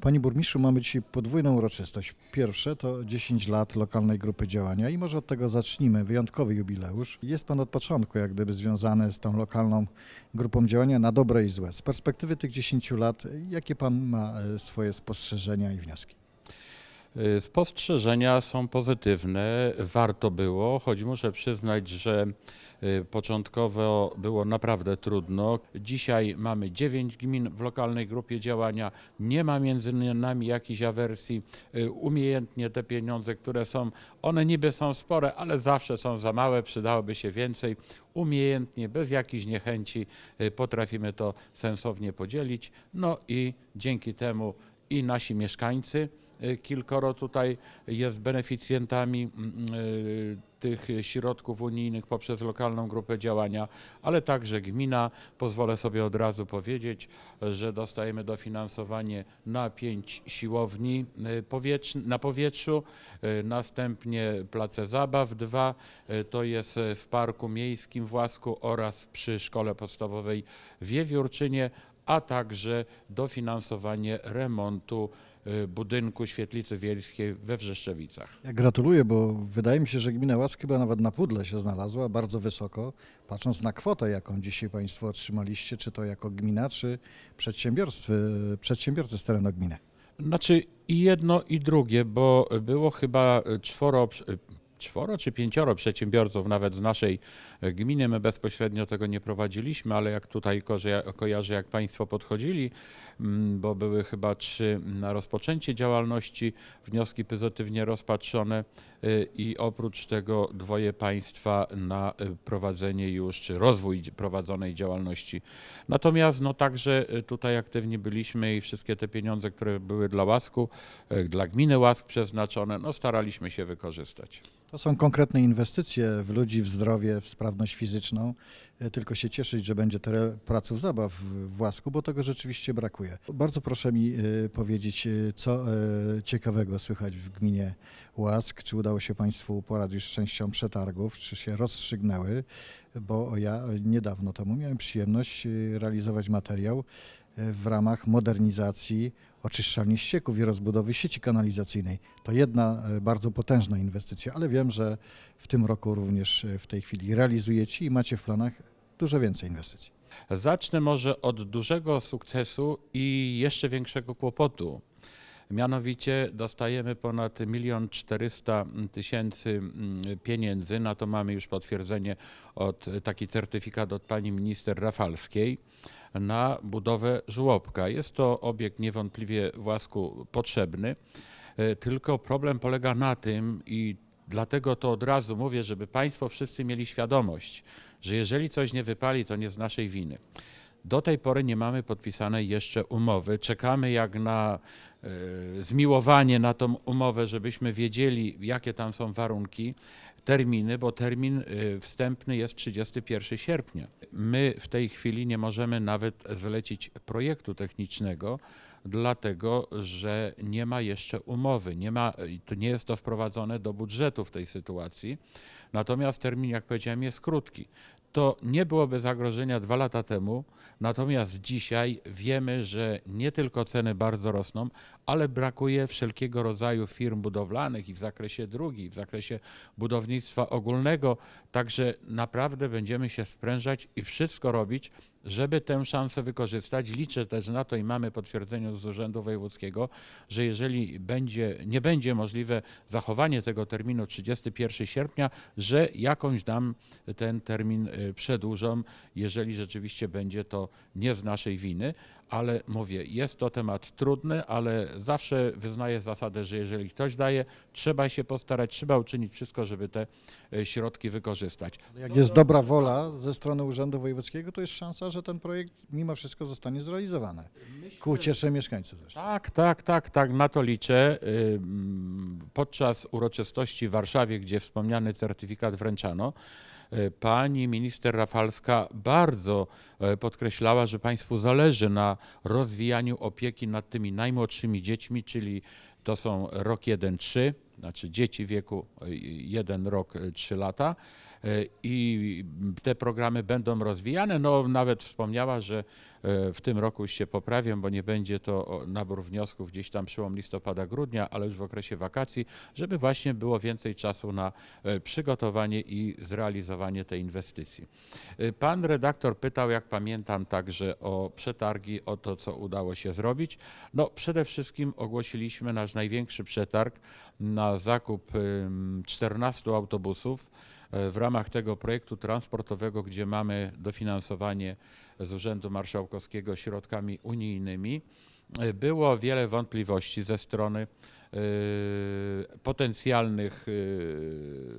Panie burmistrzu, mamy dzisiaj podwójną uroczystość. Pierwsze to 10 lat lokalnej grupy działania i może od tego zacznijmy. Wyjątkowy jubileusz. Jest Pan od początku jak gdyby związany z tą lokalną grupą działania na dobre i złe. Z perspektywy tych 10 lat, jakie Pan ma e, swoje spostrzeżenia i wnioski? Y, spostrzeżenia są pozytywne, warto było, choć muszę przyznać, że y, początkowo było naprawdę trudno. Dzisiaj mamy 9 gmin w lokalnej grupie działania, nie ma między nami jakichś awersji. Y, umiejętnie te pieniądze, które są, one niby są spore, ale zawsze są za małe, przydałoby się więcej. Umiejętnie, bez jakichś niechęci potrafimy to sensownie podzielić. No i dzięki temu i nasi mieszkańcy, Kilkoro tutaj jest beneficjentami mm, y, tych środków unijnych poprzez lokalną grupę działania, ale także gmina. Pozwolę sobie od razu powiedzieć, że dostajemy dofinansowanie na pięć siłowni y, na powietrzu, y, następnie place zabaw, dwa to jest w Parku Miejskim w Łasku oraz przy Szkole Podstawowej w Wiewiórczynie a także dofinansowanie remontu y, budynku Świetlicy Wielskiej we Wrzeszczewicach. Ja gratuluję, bo wydaje mi się, że gmina Łask chyba nawet na pudle się znalazła, bardzo wysoko. Patrząc na kwotę, jaką dzisiaj Państwo otrzymaliście, czy to jako gmina, czy przedsiębiorcy z terenu gminy. Znaczy i jedno i drugie, bo było chyba czworo czworo czy pięcioro przedsiębiorców, nawet z naszej e, gminy. My bezpośrednio tego nie prowadziliśmy, ale jak tutaj kojarzę, jak Państwo podchodzili, mm, bo były chyba trzy mm, na rozpoczęcie działalności, wnioski pozytywnie rozpatrzone e, i oprócz tego dwoje Państwa na e, prowadzenie już, czy rozwój prowadzonej działalności. Natomiast no także tutaj aktywni byliśmy i wszystkie te pieniądze, które były dla Łasku, dla gminy Łask przeznaczone, no staraliśmy się wykorzystać. To są konkretne inwestycje w ludzi, w zdrowie, w sprawność fizyczną. E, tylko się cieszyć, że będzie tyle praców zabaw w Łasku, bo tego rzeczywiście brakuje. Bardzo proszę mi e, powiedzieć, e, co ciekawego słychać w gminie Łask. Czy udało się Państwu poradzić z częścią przetargów? Czy się rozstrzygnęły? Bo ja niedawno temu miałem przyjemność realizować materiał w ramach modernizacji oczyszczalni ścieków i rozbudowy sieci kanalizacyjnej. To jedna e, bardzo potężna inwestycja, ale wiem, że w tym roku również e, w tej chwili realizujecie i macie w planach dużo więcej inwestycji. Zacznę może od dużego sukcesu i jeszcze większego kłopotu. Mianowicie dostajemy ponad 1 400 tysięcy mm, pieniędzy, na to mamy już potwierdzenie od taki certyfikat od pani minister Rafalskiej na budowę żłobka. Jest to obiekt niewątpliwie Własku potrzebny, e, tylko problem polega na tym i Dlatego to od razu mówię, żeby Państwo wszyscy mieli świadomość, że jeżeli coś nie wypali, to nie z naszej winy. Do tej pory nie mamy podpisanej jeszcze umowy. Czekamy jak na e, zmiłowanie na tą umowę, żebyśmy wiedzieli, jakie tam są warunki terminy, bo termin y, wstępny jest 31 sierpnia. My w tej chwili nie możemy nawet zlecić projektu technicznego, dlatego że nie ma jeszcze umowy, nie, ma, nie jest to wprowadzone do budżetu w tej sytuacji. Natomiast termin, jak powiedziałem, jest krótki to nie byłoby zagrożenia dwa lata temu. Natomiast dzisiaj wiemy, że nie tylko ceny bardzo rosną, ale brakuje wszelkiego rodzaju firm budowlanych i w zakresie drugi, w zakresie budownictwa ogólnego. Także naprawdę będziemy się sprężać i wszystko robić, żeby tę szansę wykorzystać, liczę też na to i mamy potwierdzenie z Urzędu Wojewódzkiego, że jeżeli będzie, nie będzie możliwe zachowanie tego terminu 31 sierpnia, że jakąś dam ten termin y, przedłużą, jeżeli rzeczywiście będzie to nie z naszej winy ale mówię, jest to temat trudny, ale zawsze wyznaję zasadę, że jeżeli ktoś daje, trzeba się postarać, trzeba uczynić wszystko, żeby te e, środki wykorzystać. Ale jak Co jest to... dobra wola ze strony Urzędu Wojewódzkiego, to jest szansa, że ten projekt mimo wszystko zostanie zrealizowany. Myślę, Ku cieszy mieszkańców zresztą. Tak, tak, tak, tak, na to liczę. Y, podczas uroczystości w Warszawie, gdzie wspomniany certyfikat wręczano, E, pani minister Rafalska bardzo e, podkreślała, że państwu zależy na rozwijaniu opieki nad tymi najmłodszymi dziećmi, czyli to są rok 1-3, znaczy dzieci wieku 1 e, rok 3 lata E, i te programy będą rozwijane. No, nawet wspomniała, że e, w tym roku się poprawię, bo nie będzie to nabór wniosków gdzieś tam przełom listopada, grudnia, ale już w okresie wakacji, żeby właśnie było więcej czasu na e, przygotowanie i zrealizowanie tej inwestycji. Pan redaktor pytał, jak pamiętam, także o przetargi, o to, co udało się zrobić. No, przede wszystkim ogłosiliśmy nasz największy przetarg na zakup 14 autobusów. E, w ramach tego projektu transportowego, gdzie mamy dofinansowanie z Urzędu Marszałkowskiego środkami unijnymi, e, było wiele wątpliwości ze strony e, potencjalnych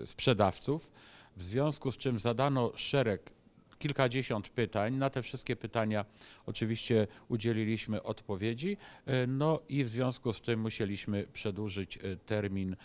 sprzedawców, w związku z czym zadano szereg kilkadziesiąt pytań. Na te wszystkie pytania oczywiście udzieliliśmy odpowiedzi, no i w związku z tym musieliśmy przedłużyć termin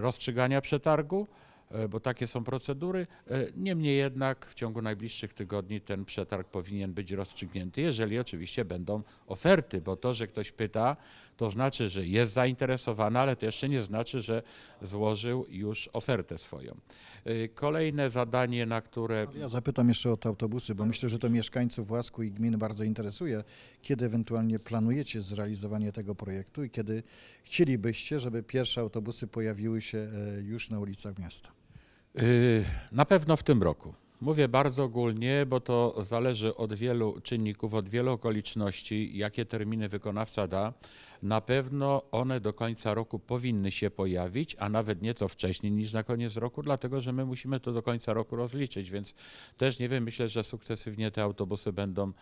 rozstrzygania przetargu. E, bo takie są procedury. E, niemniej jednak w ciągu najbliższych tygodni ten przetarg powinien być rozstrzygnięty, jeżeli oczywiście będą oferty, bo to, że ktoś pyta, to znaczy, że jest zainteresowany, ale to jeszcze nie znaczy, że złożył już ofertę swoją. E, kolejne zadanie, na które. Ja zapytam jeszcze o te autobusy, bo myślę, że to mieszkańców Łasku i gminy bardzo interesuje. Kiedy ewentualnie planujecie zrealizowanie tego projektu i kiedy chcielibyście, żeby pierwsze autobusy pojawiły się już na ulicach miasta? Yy, na pewno w tym roku. Mówię bardzo ogólnie, bo to zależy od wielu czynników, od wielu okoliczności, jakie terminy wykonawca da, na pewno one do końca roku powinny się pojawić, a nawet nieco wcześniej niż na koniec roku, dlatego że my musimy to do końca roku rozliczyć, więc też nie wiem, myślę, że sukcesywnie te autobusy będą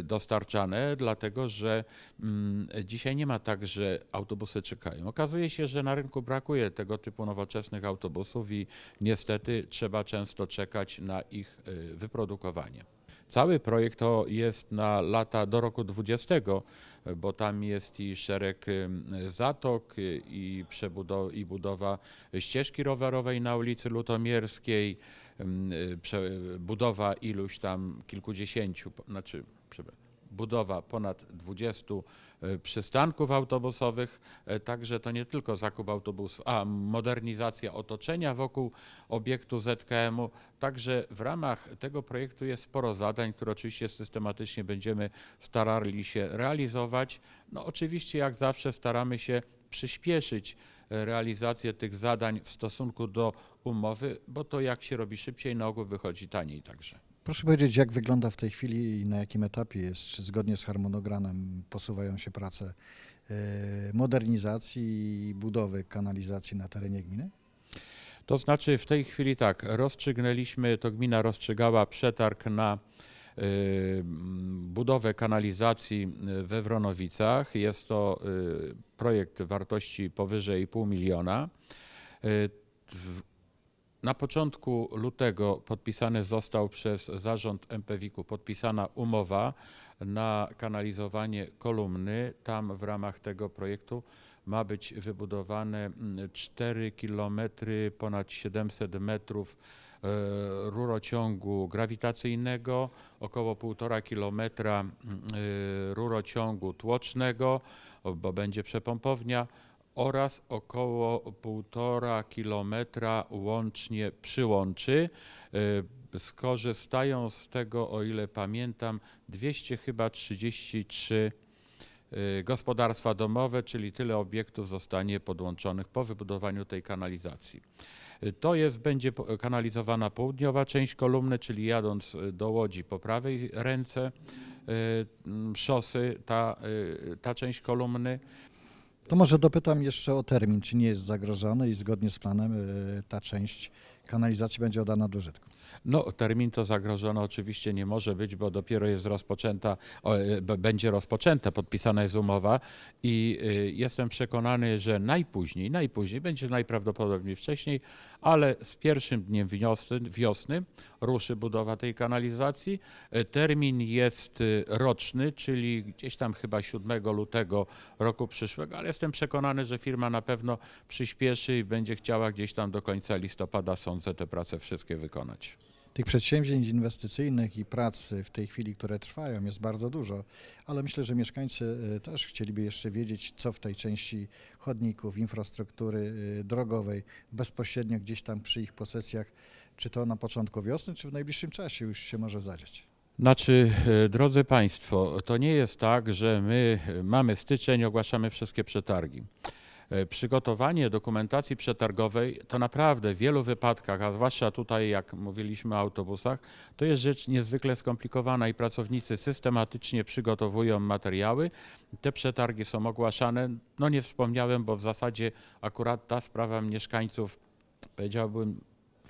y, dostarczane, dlatego że mm, dzisiaj nie ma tak, że autobusy czekają. Okazuje się, że na rynku brakuje tego typu nowoczesnych autobusów i niestety trzeba często czekać na ich y, wyprodukowanie. Cały projekt to jest na lata do roku 20, bo tam jest i szereg zatok y, i, przebudowa, i budowa ścieżki rowerowej na ulicy Lutomierskiej, y, budowa iluś tam kilkudziesięciu, znaczy przepraszam, budowa ponad 20 e, przystanków autobusowych, e, także to nie tylko zakup autobusów, a modernizacja otoczenia wokół obiektu ZKM-u. Także w ramach tego projektu jest sporo zadań, które oczywiście systematycznie będziemy starali się realizować. No oczywiście jak zawsze staramy się przyspieszyć e, realizację tych zadań w stosunku do umowy, bo to jak się robi szybciej, na ogół wychodzi taniej także. Proszę powiedzieć, jak wygląda w tej chwili i na jakim etapie jest, czy zgodnie z harmonogramem posuwają się prace e, modernizacji i budowy kanalizacji na terenie gminy? To znaczy w tej chwili tak, rozstrzygnęliśmy, to gmina rozstrzygała przetarg na Y, budowę kanalizacji y, we Wronowicach. Jest to y, projekt wartości powyżej pół miliona. Na początku lutego podpisany został przez zarząd MPWiK-u podpisana umowa na kanalizowanie kolumny. Tam w ramach tego projektu ma być wybudowane 4 mm, kilometry ponad 700 metrów E, rurociągu grawitacyjnego, około 1,5 kilometra mm, e, rurociągu tłocznego, bo będzie przepompownia oraz około 1,5 kilometra łącznie przyłączy e, skorzystają z tego, o ile pamiętam, 200 chyba 33 gospodarstwa domowe, czyli tyle obiektów zostanie podłączonych po wybudowaniu tej kanalizacji. To jest, będzie kanalizowana południowa część kolumny, czyli jadąc e, do Łodzi po prawej ręce e, szosy, ta, e, ta część kolumny. To może dopytam jeszcze o termin, czy nie jest zagrożony i zgodnie z planem ta część kanalizacji będzie oddana do użytku. No, termin to zagrożony oczywiście nie może być, bo dopiero jest rozpoczęta, e, będzie rozpoczęta, podpisana jest umowa i e, jestem przekonany, że najpóźniej, najpóźniej, będzie najprawdopodobniej wcześniej, ale z pierwszym dniem wiosny, wiosny ruszy budowa tej kanalizacji. E, termin jest roczny, czyli gdzieś tam chyba 7 lutego roku przyszłego, ale jestem przekonany, że firma na pewno przyspieszy i będzie chciała gdzieś tam do końca listopada są chcące te prace wszystkie wykonać. Tych przedsięwzięć inwestycyjnych i prac w tej chwili, które trwają, jest bardzo dużo, ale myślę, że mieszkańcy e, też chcieliby jeszcze wiedzieć, co w tej części chodników, infrastruktury e, drogowej, bezpośrednio gdzieś tam przy ich posesjach, czy to na początku wiosny, czy w najbliższym czasie już się może zadziać. Znaczy, e, drodzy Państwo, to nie jest tak, że my mamy styczeń, ogłaszamy wszystkie przetargi. E, przygotowanie dokumentacji przetargowej to naprawdę w wielu wypadkach, a zwłaszcza tutaj jak mówiliśmy o autobusach, to jest rzecz niezwykle skomplikowana i pracownicy systematycznie przygotowują materiały. Te przetargi są ogłaszane. No nie wspomniałem, bo w zasadzie akurat ta sprawa mieszkańców powiedziałbym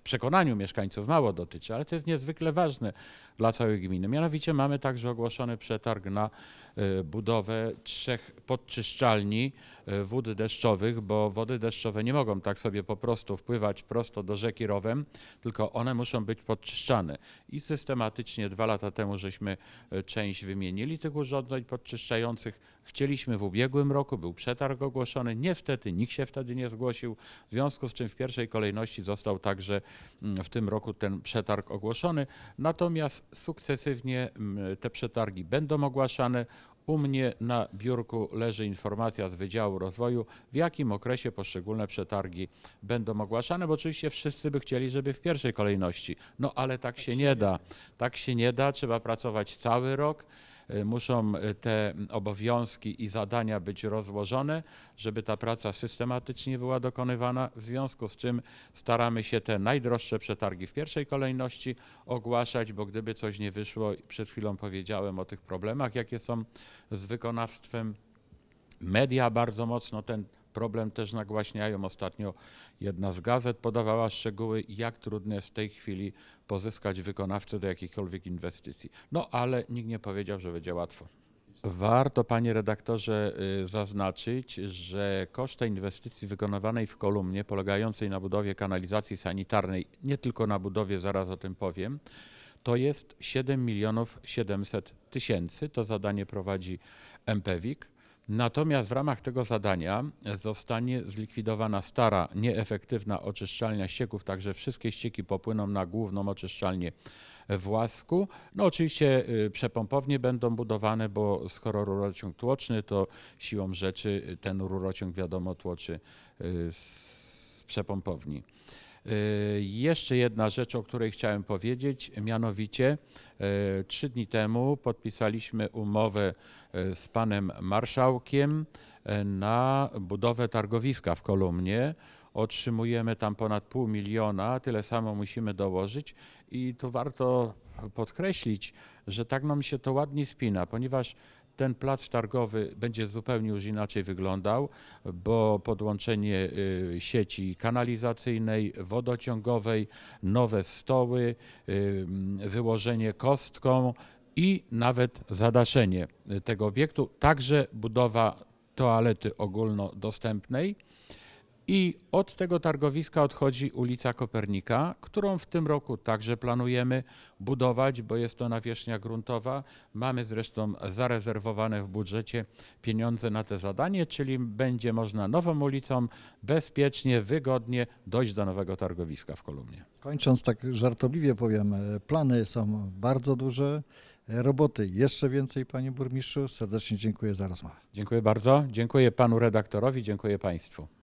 w przekonaniu mieszkańców mało dotyczy, ale to jest niezwykle ważne dla całej gminy. Mianowicie mamy także ogłoszony przetarg na y, budowę trzech podczyszczalni y, wód deszczowych, bo wody deszczowe nie mogą tak sobie po prostu wpływać prosto do rzeki rowem, tylko one muszą być podczyszczane. I systematycznie dwa lata temu żeśmy y, część wymienili tych urządzeń podczyszczających. Chcieliśmy w ubiegłym roku, był przetarg ogłoszony, niestety nikt się wtedy nie zgłosił, w związku z czym w pierwszej kolejności został także Mm, w tym roku ten przetarg ogłoszony. Natomiast sukcesywnie mm, te przetargi będą ogłaszane. U mnie na biurku leży informacja z Wydziału Rozwoju, w jakim okresie poszczególne przetargi będą ogłaszane, bo oczywiście wszyscy by chcieli, żeby w pierwszej kolejności. No ale tak, tak się, się nie da. Tak się nie da, trzeba pracować cały rok. Y, muszą y, te obowiązki i zadania być rozłożone, żeby ta praca systematycznie była dokonywana. W związku z czym staramy się te najdroższe przetargi w pierwszej kolejności ogłaszać, bo gdyby coś nie wyszło, przed chwilą powiedziałem o tych problemach, jakie są z wykonawstwem. Media bardzo mocno ten problem też nagłaśniają. Ostatnio jedna z gazet podawała szczegóły, jak trudno jest w tej chwili pozyskać wykonawcę do jakichkolwiek inwestycji. No ale nikt nie powiedział, że będzie łatwo. Warto, panie redaktorze, y, zaznaczyć, że koszty inwestycji wykonywanej w kolumnie, polegającej na budowie kanalizacji sanitarnej, nie tylko na budowie, zaraz o tym powiem, to jest 7 milionów 700 tysięcy. To zadanie prowadzi MPWiK. Natomiast w ramach tego zadania zostanie zlikwidowana stara, nieefektywna oczyszczalnia ścieków, także wszystkie ścieki popłyną na główną oczyszczalnię w Łasku. No oczywiście y, przepompownie będą budowane, bo skoro rurociąg tłoczny, to siłą rzeczy ten rurociąg wiadomo tłoczy y, z przepompowni. Y, jeszcze jedna rzecz, o której chciałem powiedzieć, mianowicie y, trzy dni temu podpisaliśmy umowę y, z panem marszałkiem na budowę targowiska w Kolumnie. Otrzymujemy tam ponad pół miliona, tyle samo musimy dołożyć i tu warto podkreślić, że tak nam się to ładnie spina, ponieważ ten plac targowy będzie zupełnie już inaczej wyglądał, bo podłączenie y, sieci kanalizacyjnej, wodociągowej, nowe stoły, y, wyłożenie kostką i nawet zadaszenie tego obiektu, także budowa toalety ogólnodostępnej. I od tego targowiska odchodzi ulica Kopernika, którą w tym roku także planujemy budować, bo jest to nawierzchnia gruntowa. Mamy zresztą zarezerwowane w budżecie pieniądze na te zadanie, czyli będzie można nową ulicą bezpiecznie, wygodnie dojść do nowego targowiska w Kolumnie. Kończąc tak żartobliwie powiem, e, plany są bardzo duże. E, roboty jeszcze więcej, panie burmistrzu. Serdecznie dziękuję za rozmowę. Dziękuję bardzo. Dziękuję panu redaktorowi, dziękuję państwu.